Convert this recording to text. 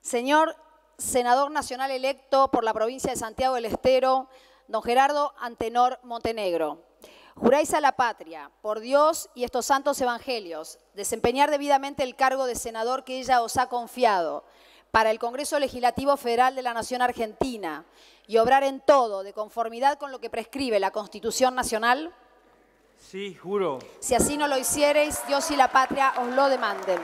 Señor senador nacional electo por la provincia de Santiago del Estero, don Gerardo Antenor Montenegro. Juráis a la patria, por Dios y estos santos evangelios, desempeñar debidamente el cargo de senador que ella os ha confiado para el Congreso Legislativo Federal de la Nación Argentina y obrar en todo de conformidad con lo que prescribe la Constitución Nacional? Sí, juro. Si así no lo hiciereis, Dios y la patria os lo demanden.